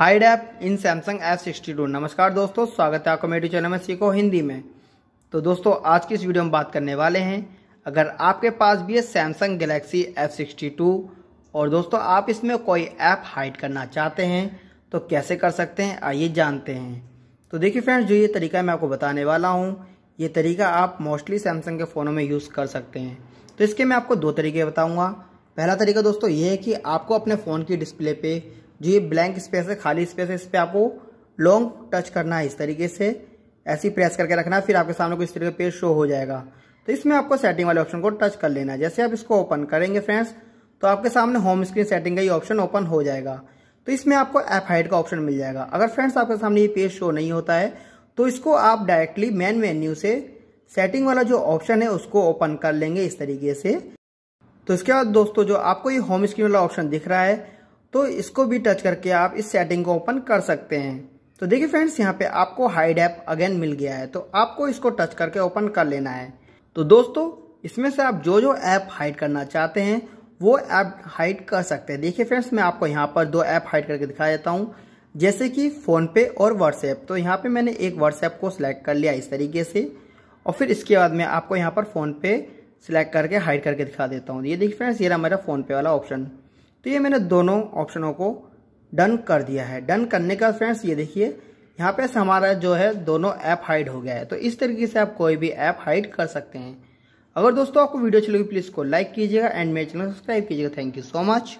high app in Samsung F sixty two नमस्कार दोस्तों स्वागत है आपका मेरे चैनल में सीखो हिंदी में तो दोस्तों आज की इस वीडियो में बात करने वाले हैं अगर आपके पास भी है Samsung Galaxy F sixty two और दोस्तों आप इसमें कोई ऐप हाइड करना चाहते हैं तो कैसे कर सकते हैं आइए जानते हैं तो देखिए फ्रेंड्स जो ये तरीका मैं आपको बताने वाला हूँ ये तरीका आप मोस्टली सैमसंग के फ़ोनों में यूज़ कर सकते हैं तो इसके मैं आपको दो तरीके बताऊँगा पहला तरीका दोस्तों ये है कि आपको अपने फ़ोन की डिस्प्ले पे जो ये ब्लैंक स्पेस है खाली स्पेस है इस पर आपको लॉन्ग टच करना है इस तरीके से ऐसे ही प्रेस करके रखना है फिर आपके सामने कोई इस तरीके पेज शो हो जाएगा तो इसमें आपको सेटिंग वाले ऑप्शन को टच कर लेना है जैसे आप इसको ओपन करेंगे फ्रेंड्स तो आपके सामने होम स्क्रीन सेटिंग का ये ऑप्शन ओपन हो जाएगा तो इसमें आपको ऐप हाइड का ऑप्शन मिल जाएगा अगर फ्रेंड्स आपके सामने ये पेज शो नहीं होता है तो इसको आप डायरेक्टली मेन मेन्यू से सेटिंग वाला जो ऑप्शन है उसको ओपन कर लेंगे इस तरीके से तो इसके बाद दोस्तों जो आपको ये होम स्क्रीन वाला ऑप्शन दिख रहा है तो इसको भी टच करके आप इस सेटिंग को ओपन कर सकते हैं तो देखिए फ्रेंड्स यहाँ पे आपको हाइड ऐप अगेन मिल गया है तो आपको इसको टच करके ओपन कर लेना है तो दोस्तों इसमें से आप जो जो ऐप हाइड करना चाहते हैं वो ऐप हाइड कर सकते हैं देखिए फ्रेंड्स मैं आपको यहाँ पर दो ऐप हाइड करके दिखा देता हूँ जैसे कि फ़ोनपे और व्हाट्सएप तो यहाँ पे मैंने एक व्हाट्सएप को सिलेक्ट कर लिया इस तरीके से और फिर इसके बाद मैं आपको यहाँ पर फ़ोनपे सिलेक्ट करके हाइड करके दिखा देता हूँ ये देखिए फ्रेंड्स ये रहा मेरा फ़ोनपे वाला ऑप्शन तो ये मैंने दोनों ऑप्शनों को डन कर दिया है डन करने का फ्रेंड्स ये देखिए यहाँ पे हमारा जो है दोनों ऐप हाइड हो गया है तो इस तरीके से आप कोई भी ऐप हाइड कर सकते हैं अगर दोस्तों आपको वीडियो अच्छी लगी प्लीज़ को लाइक कीजिएगा एंड मेरे चैनल सब्सक्राइब कीजिएगा थैंक यू सो मच